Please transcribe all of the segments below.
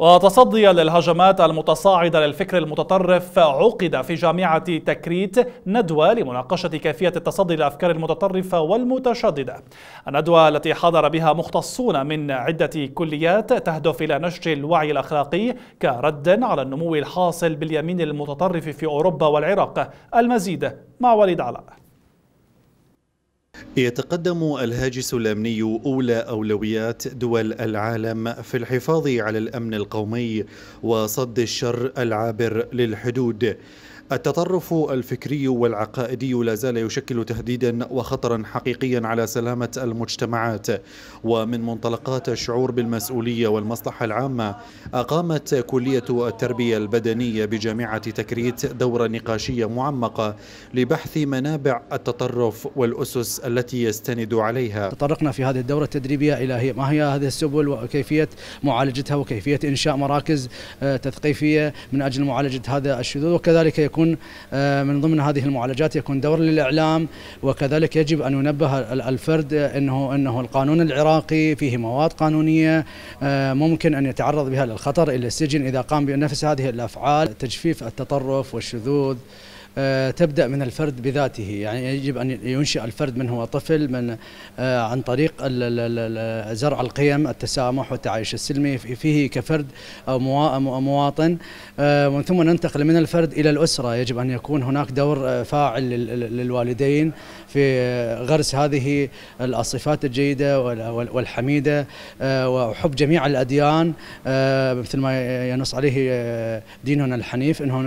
وتصديا للهجمات المتصاعدة للفكر المتطرف عقد في جامعة تكريت ندوة لمناقشة كيفية التصدي للأفكار المتطرفة والمتشددة الندوة التي حضر بها مختصون من عدة كليات تهدف إلى نشر الوعي الأخلاقي كرد على النمو الحاصل باليمين المتطرف في أوروبا والعراق المزيد مع وليد علاء يتقدم الهاجس الامني اولى اولويات دول العالم في الحفاظ على الامن القومي وصد الشر العابر للحدود التطرف الفكري والعقائدي لا زال يشكل تهديدا وخطرا حقيقيا على سلامة المجتمعات ومن منطلقات الشعور بالمسؤولية والمصلحة العامة أقامت كلية التربية البدنية بجامعة تكريت دورة نقاشية معمقة لبحث منابع التطرف والأسس التي يستند عليها تطرقنا في هذه الدورة التدريبية إلى ما هي هذه السبل وكيفية معالجتها وكيفية إنشاء مراكز آه، تثقيفية من أجل معالجة هذا الشذوذ وكذلك يكون يكون آه، من ضمن هذه المعالجات يكون دور للإعلام وكذلك يجب أن ينبه الفرد أنه, أنه القانون العراقي فيه مواد قانونية آه، ممكن أن يتعرض بها للخطر إلى السجن إذا قام بنفس هذه الأفعال تجفيف التطرف والشذوذ آه، تبدأ من الفرد بذاته يعني يجب أن ينشئ الفرد من هو طفل من آه، عن طريق زرع القيم التسامح والتعايش السلمي فيه كفرد أو مواطن آه، ومن ثم ننتقل من الفرد إلى الأسرة يجب أن يكون هناك دور فاعل للوالدين في غرس هذه الصفات الجيدة والحميدة وحب جميع الأديان مثل ما ينص عليه ديننا الحنيف أنه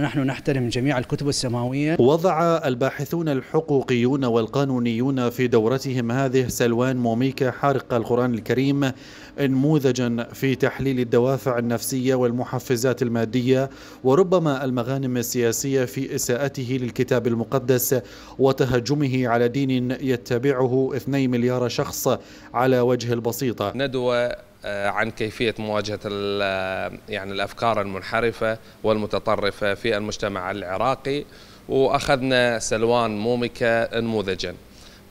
نحن نحترم جميع الكتب الكتب السماوية وضع الباحثون الحقوقيون والقانونيون في دورتهم هذه سلوان موميكا حارق القرآن الكريم انموذجا في تحليل الدوافع النفسية والمحفزات المادية وربما المغانم السياسية في إساءته للكتاب المقدس وتهجمه على دين يتبعه 2 مليار شخص على وجه البسيطة ندوة آه، عن كيفية مواجهة آه، يعني الأفكار المنحرفة والمتطرفة في المجتمع العراقي وأخذنا سلوان موميكا نموذجاً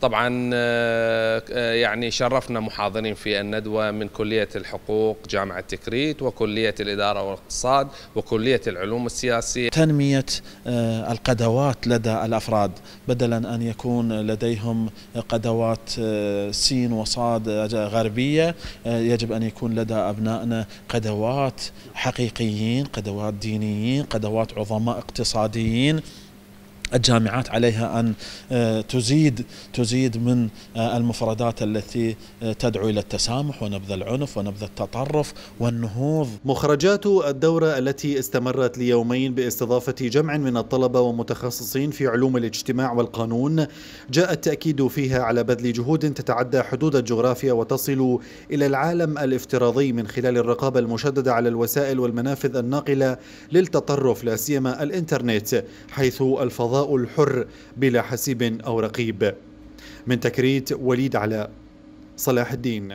طبعا آه، آه، يعني شرفنا محاضرين في الندوة من كلية الحقوق جامعة تكريت وكلية الإدارة والاقتصاد وكلية العلوم السياسية تنمية آه، القدوات لدى الأفراد بدلا أن يكون لديهم قدوات سين وصاد غربية يجب أن يكون لدى أبنائنا قدوات حقيقيين قدوات دينيين قدوات عظماء اقتصاديين الجامعات عليها ان آه، تزيد تزيد من آه، المفردات التي آه، تدعو الى التسامح ونبذ العنف ونبذ التطرف والنهوض. مخرجات الدوره التي استمرت ليومين باستضافه جمع من الطلبه ومتخصصين في علوم الاجتماع والقانون جاء التاكيد فيها على بذل جهود تتعدى حدود الجغرافيا وتصل الى العالم الافتراضي من خلال الرقابه المشدده على الوسائل والمنافذ الناقله للتطرف لا سيما الانترنت حيث الفضاء القضاء الحر بلا حسيب أو رقيب من تكريت وليد علاء صلاح الدين